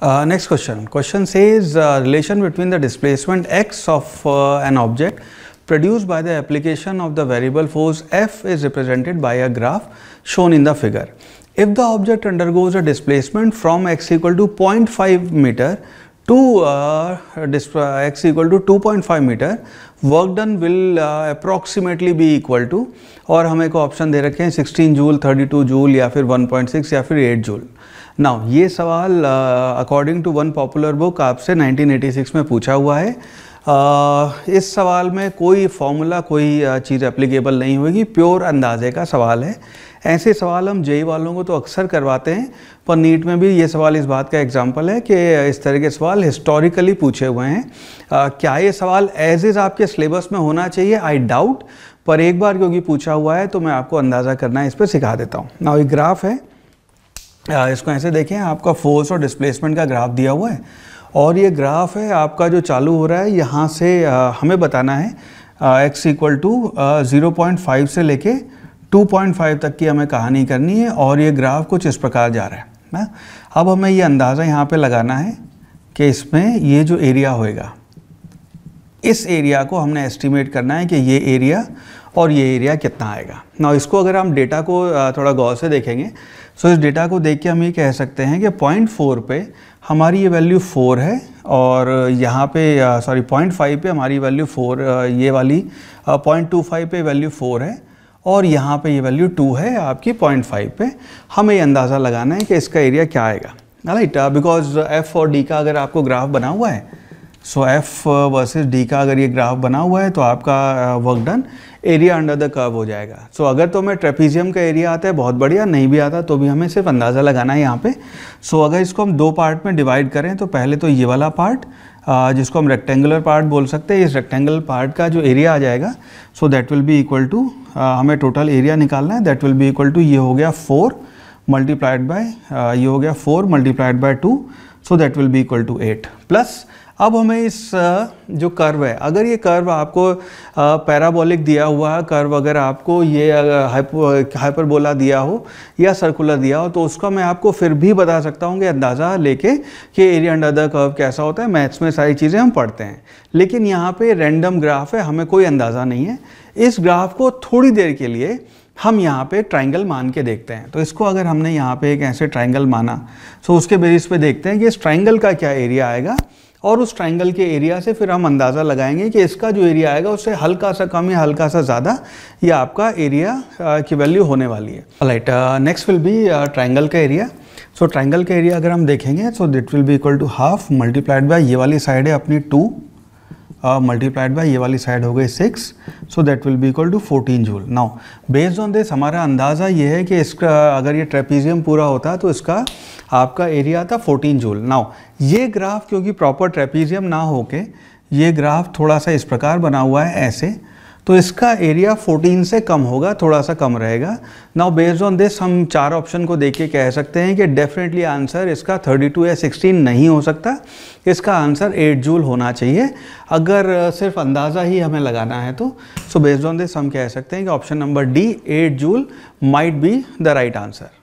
Uh, next question. Question says uh, relation between the displacement x of uh, an object produced by the application of the variable force F is represented by a graph shown in the figure. If the object undergoes a displacement from x equal to 0.5 meter to uh, uh, x equal to 2.5 meter, work done will uh, approximately be equal to. Or, हमें को option दे रखे हैं 16 joule, 32 joule, या फिर 1.6 या फिर 8 joule. Now ये सवाल according to one popular book आपसे 1986 में पूछा हुआ है uh, इस सवाल में कोई फॉर्मूला कोई uh, चीज़ एप्लीकेबल नहीं होगी प्योर अंदाजे का सवाल है ऐसे सवाल हम जेई वालों को तो अक्सर करवाते हैं पर नीट में भी ये सवाल इस बात का एग्जाम्पल है कि uh, इस तरह के सवाल हिस्टोरिकली पूछे हुए हैं आ, uh, क्या ये सवाल एज इज़ आपके सिलेबस में होना चाहिए आई डाउट पर एक बार क्योंकि पूछा हुआ है तो मैं आपको अंदाज़ा करना इस पर सिखा देता हूँ नाउ ये ग्राफ है इसको ऐसे देखें आपका फोर्स और डिस्प्लेसमेंट का ग्राफ दिया हुआ है और ये ग्राफ है आपका जो चालू हो रहा है यहाँ से हमें बताना है x equal to zero point five से लेके टू पॉइंट फाइव तक की हमें कहानी करनी है और ये ग्राफ कुछ इस प्रकार जा रहा है न अब हमें ये अंदाज़ा यहाँ पे लगाना है कि इसमें ये जो एरिया होएगा इस एरिया को हमने एस्टिमेट करना है कि ये एरिया और ये एरिया कितना आएगा ना इसको अगर हम डेटा को थोड़ा गौर से देखेंगे सो इस डेटा को देख के हम ये कह सकते हैं कि पॉइंट फोर पे हमारी ये वैल्यू फ़ोर है और यहाँ पे सॉरी पॉइंट फाइव पे हमारी वैल्यू फ़ोर ये वाली पॉइंट टू फाइव पे वैल्यू फ़ोर है और यहाँ पे ये वैल्यू टू है आपकी पॉइंट फाइव पे हमें ये अंदाज़ा लगाना है कि इसका एरिया क्या आएगा राइट बिकॉज एफ़ और डी का अगर आपको ग्राफ बना हुआ है सो एफ वर्सेस डी का अगर ये ग्राफ बना हुआ है तो आपका work done area under the curve हो जाएगा सो so, अगर तो हमें ट्रेपीजियम का एरिया आता है बहुत बढ़िया नहीं भी आता तो भी हमें सिर्फ अंदाज़ा लगाना है यहाँ पे सो so, अगर इसको हम दो पार्ट में डिवाइड करें तो पहले तो ये वाला पार्ट uh, जिसको हम रेक्टेंगुलर पार्ट बोल सकते हैं इस रेक्टेंगुलर पार्ट का जो एरिया आ जाएगा so that will be equal to हमें टोटल एरिया निकालना है that will be equal to ये हो गया फोर मल्टीप्लाइड बाय ये हो गया four multiplied by two so that will be equal to eight plus अब हमें इस जो कर्व है अगर ये कर्व आपको पैराबोलिक दिया हुआ है कर्व अगर आपको ये हाइपरबोला दिया हो या सर्कुलर दिया हो तो उसका मैं आपको फिर भी बता सकता हूँ कि अंदाज़ा लेके कि एरिया अंडर द कर्व कैसा होता है मैथ्स में सारी चीज़ें हम पढ़ते हैं लेकिन यहाँ पे रैंडम ग्राफ है हमें कोई अंदाज़ा नहीं है इस ग्राफ को थोड़ी देर के लिए हम यहाँ पे ट्राइंगल मान के देखते हैं तो इसको अगर हमने यहाँ पे एक ऐसे ट्राइंगल माना तो उसके बेसिस पे देखते हैं कि इस ट्राइंगल का क्या एरिया आएगा और उस ट्राइंगल के एरिया से फिर हम अंदाज़ा लगाएंगे कि इसका जो एरिया आएगा उससे हल्का सा कम या हल्का सा ज़्यादा ये आपका एरिया की वैल्यू होने वाली है right next will be triangle का एरिया सो ट्राइंगल का एरिया अगर हम देखेंगे so that will be equal to half multiplied by ये वाली साइड है अपनी टू मल्टीप्लाइड uh, बाय ये वाली साइड हो गई six so that will be equal to fourteen joule now based on this हमारा अंदाज़ा ये है कि इसका अगर ये ट्रेपीजियम पूरा होता तो इसका आपका एरिया था फोर्टीन जूल नाउ ये ग्राफ क्योंकि प्रॉपर ट्रेपीजियम ना होके ये ग्राफ थोड़ा सा इस प्रकार बना हुआ है ऐसे तो इसका एरिया 14 से कम होगा थोड़ा सा कम रहेगा नाउ बेस्ड ऑन दिस हम चार ऑप्शन को देख के कह सकते हैं कि डेफिनेटली आंसर इसका 32 या 16 नहीं हो सकता इसका आंसर 8 जूल होना चाहिए अगर सिर्फ अंदाज़ा ही हमें लगाना है तो सो बेस्ड ऑन दिस हम कह सकते हैं कि option number D 8 joule might be the right answer